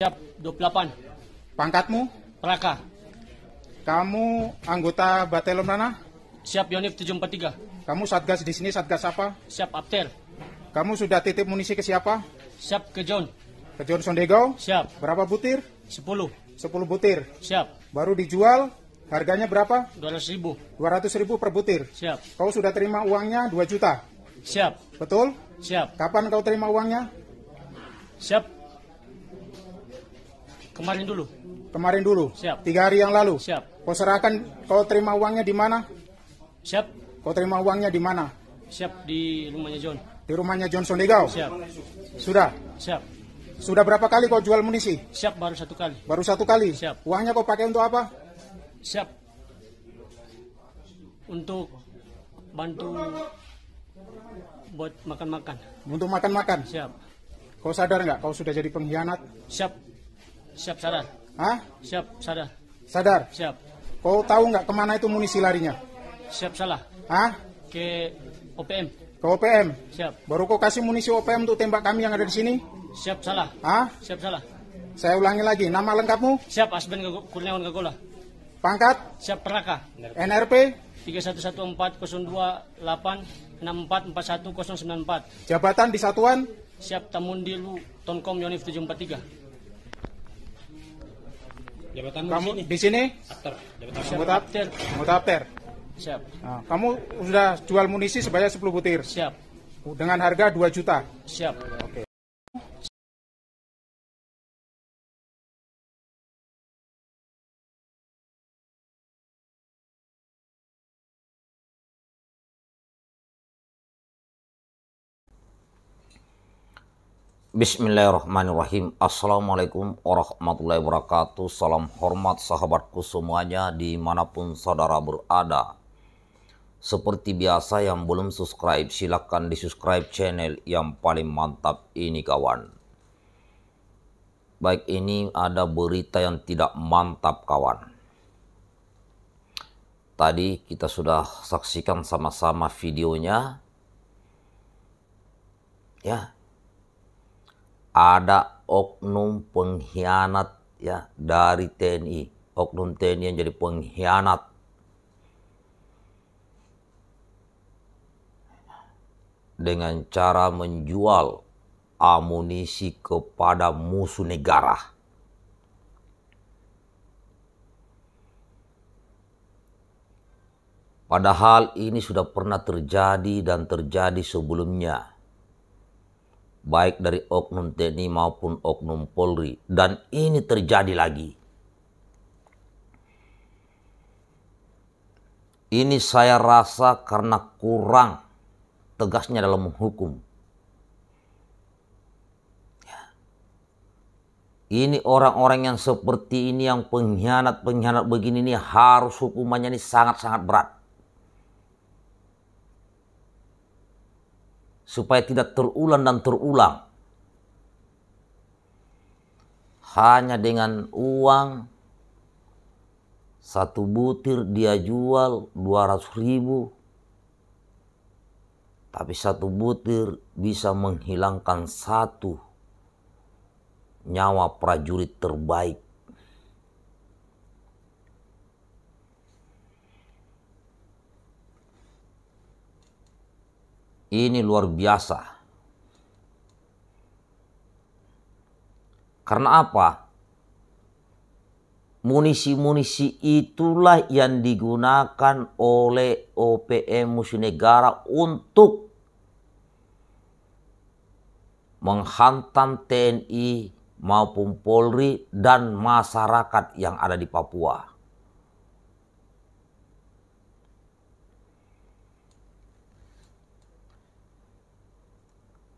Siap, 28. Pangkatmu? Raka. Kamu anggota Batalion mana? Siap, Yonif 743. Kamu Satgas di sini, Satgas apa? Siap, Apter. Kamu sudah titip munisi ke siapa? Siap, ke John. Ke John Sondegau? Siap. Berapa butir? 10. 10 butir? Siap. Baru dijual? Harganya berapa? 200 ribu. 200 ribu per butir? Siap. Kau sudah terima uangnya 2 juta? Siap. Betul? Siap. Kapan kau terima uangnya? Siap, Kemarin dulu. Kemarin dulu. Siap. Tiga hari yang lalu. Siap. Kau serahkan, kau terima uangnya di mana? Siap. Kau terima uangnya di mana? Siap di rumahnya John. Di rumahnya John Sondegau. Siap. Sudah. Siap. Sudah berapa kali kau jual munisi? Siap baru satu kali. Baru satu kali. Siap. Uangnya kau pakai untuk apa? Siap. Untuk bantu buat makan-makan. Untuk makan-makan. Siap. Kau sadar nggak kau sudah jadi pengkhianat? Siap. Siap sadar. Hah? Siap sadar. Sadar. Siap. Kau tahu nggak kemana itu munisi larinya? Siap salah. Hah? Ke OPM. Ke OPM. Siap. Baru kau kasih munisi OPM untuk tembak kami yang ada di sini? Siap salah. Hah? Siap salah. Saya ulangi lagi, nama lengkapmu? Siap Asben Kurniawan Gagola. Pangkat? Siap Peraka. NRP? 311402864410994. Jabatan di satuan? Siap Tamundilu Lu Tonkom Yonif 743. Jabatan kamu di sini? Di sini? anggota after. Anggota after. Siap. Nah, kamu sudah jual munisi sebanyak 10 butir. Siap. Dengan harga 2 juta. Siap. Bismillahirrahmanirrahim. Assalamualaikum warahmatullahi wabarakatuh. Salam hormat sahabatku semuanya dimanapun saudara berada. Seperti biasa yang belum subscribe silahkan di subscribe channel yang paling mantap ini kawan. Baik ini ada berita yang tidak mantap kawan. Tadi kita sudah saksikan sama-sama videonya. Ya, ada oknum pengkhianat ya dari TNI, oknum TNI yang jadi pengkhianat. Dengan cara menjual amunisi kepada musuh negara. Padahal ini sudah pernah terjadi dan terjadi sebelumnya baik dari oknum TNI maupun oknum Polri dan ini terjadi lagi. Ini saya rasa karena kurang tegasnya dalam menghukum. Ya. Ini orang-orang yang seperti ini yang pengkhianat-pengkhianat begini ini harus hukumannya ini sangat-sangat berat. supaya tidak terulang dan terulang. Hanya dengan uang satu butir dia jual 200 ribu. Tapi satu butir bisa menghilangkan satu nyawa prajurit terbaik Ini luar biasa. Karena apa? Munisi-munisi itulah yang digunakan oleh OPM musuh negara untuk menghantam TNI maupun Polri dan masyarakat yang ada di Papua.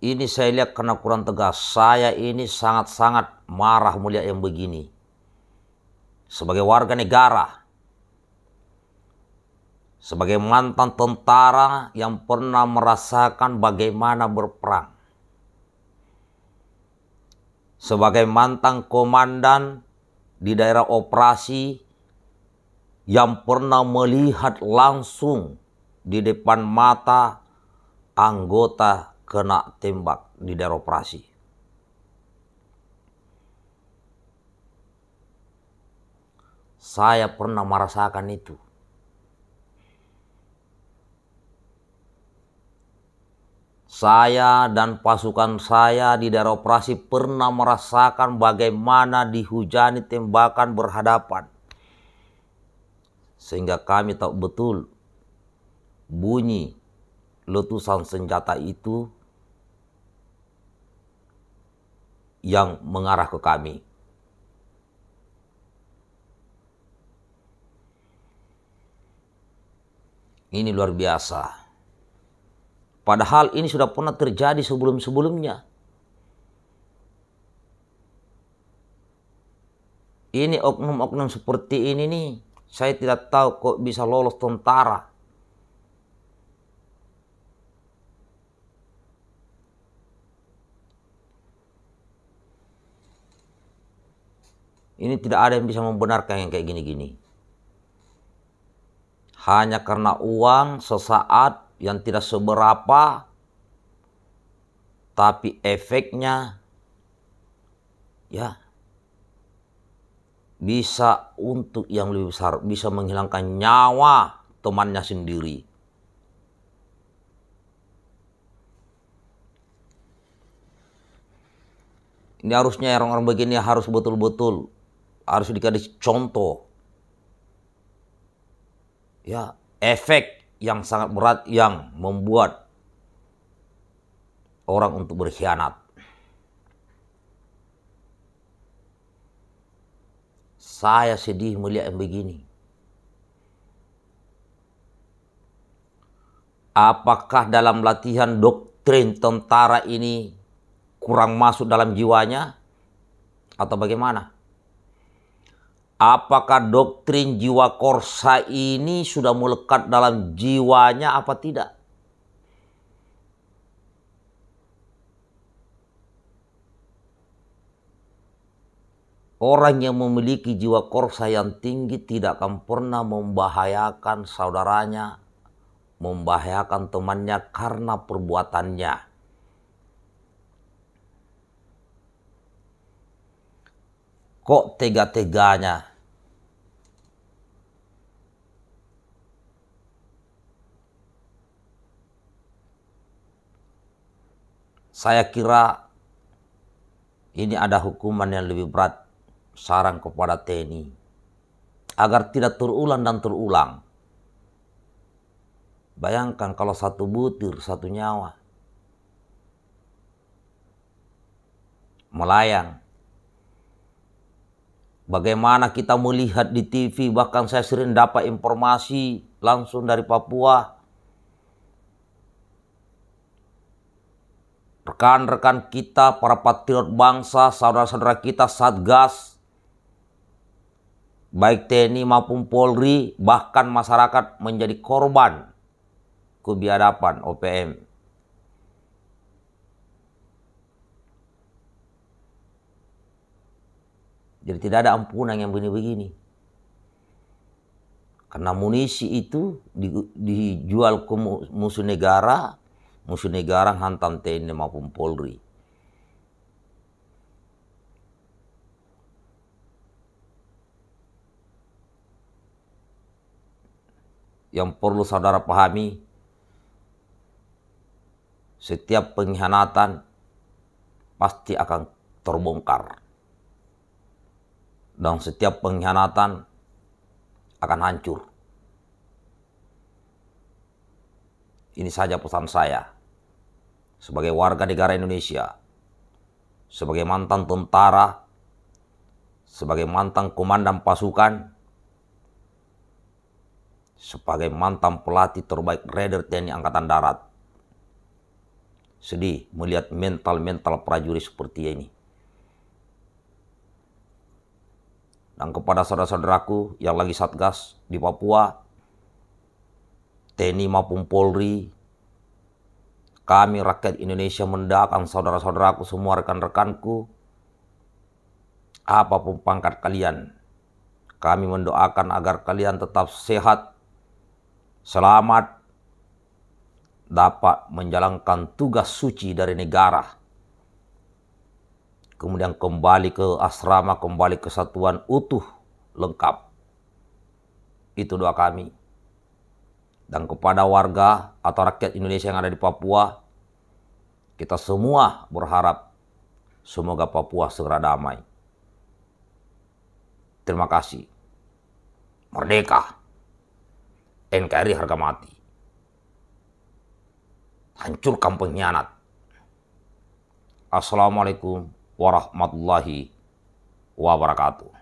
Ini saya lihat karena kurang tegas. Saya ini sangat-sangat marah mulia yang begini. Sebagai warga negara, sebagai mantan tentara yang pernah merasakan bagaimana berperang, sebagai mantan komandan di daerah operasi yang pernah melihat langsung di depan mata anggota kena tembak di daerah operasi. Saya pernah merasakan itu. Saya dan pasukan saya di daerah operasi pernah merasakan bagaimana dihujani tembakan berhadapan. Sehingga kami tahu betul bunyi letusan senjata itu yang mengarah ke kami. Ini luar biasa. Padahal ini sudah pernah terjadi sebelum-sebelumnya. Ini oknum-oknum seperti ini nih, saya tidak tahu kok bisa lolos tentara. Ini tidak ada yang bisa membenarkan yang kayak gini-gini. Hanya karena uang sesaat yang tidak seberapa, tapi efeknya ya bisa untuk yang lebih besar, bisa menghilangkan nyawa temannya sendiri. Ini harusnya orang-orang begini harus betul-betul harus dikasih contoh. Ya, efek yang sangat berat yang membuat orang untuk berkhianat. Saya sedih melihat yang begini. Apakah dalam latihan doktrin tentara ini kurang masuk dalam jiwanya atau bagaimana? Apakah doktrin jiwa korsa ini sudah melekat dalam jiwanya apa tidak? Orang yang memiliki jiwa korsa yang tinggi tidak akan pernah membahayakan saudaranya, membahayakan temannya karena perbuatannya. Kok tega-teganya Saya kira ini ada hukuman yang lebih berat sarang kepada TNI agar tidak terulang dan terulang. Bayangkan kalau satu butir, satu nyawa melayang. Bagaimana kita melihat di TV, bahkan saya sering dapat informasi langsung dari Papua rekan-rekan kita, para patriot bangsa, saudara-saudara kita, Satgas, baik TNI maupun Polri, bahkan masyarakat menjadi korban kebiadaban OPM. Jadi tidak ada ampunan yang begini-begini. Karena munisi itu dijual ke musuh negara, musuh negara hantam TNI maupun Polri. Yang perlu saudara pahami, setiap pengkhianatan pasti akan terbongkar. Dan setiap pengkhianatan akan hancur. Ini saja pesan saya. Sebagai warga negara Indonesia, sebagai mantan tentara, sebagai mantan komandan pasukan, sebagai mantan pelatih terbaik Raider TNI Angkatan Darat. Sedih melihat mental-mental prajurit seperti ini. Dan kepada saudara-saudaraku yang lagi satgas di Papua, TNI maupun Polri, kami rakyat Indonesia mendoakan saudara-saudaraku semua rekan-rekanku, apapun pangkat kalian, kami mendoakan agar kalian tetap sehat, selamat, dapat menjalankan tugas suci dari negara. Kemudian kembali ke asrama, kembali ke satuan utuh lengkap. Itu doa kami dan kepada warga atau rakyat Indonesia yang ada di Papua, kita semua berharap semoga Papua segera damai. Terima kasih. Merdeka. NKRI harga mati. Hancurkan pengkhianat. Assalamualaikum warahmatullahi wabarakatuh.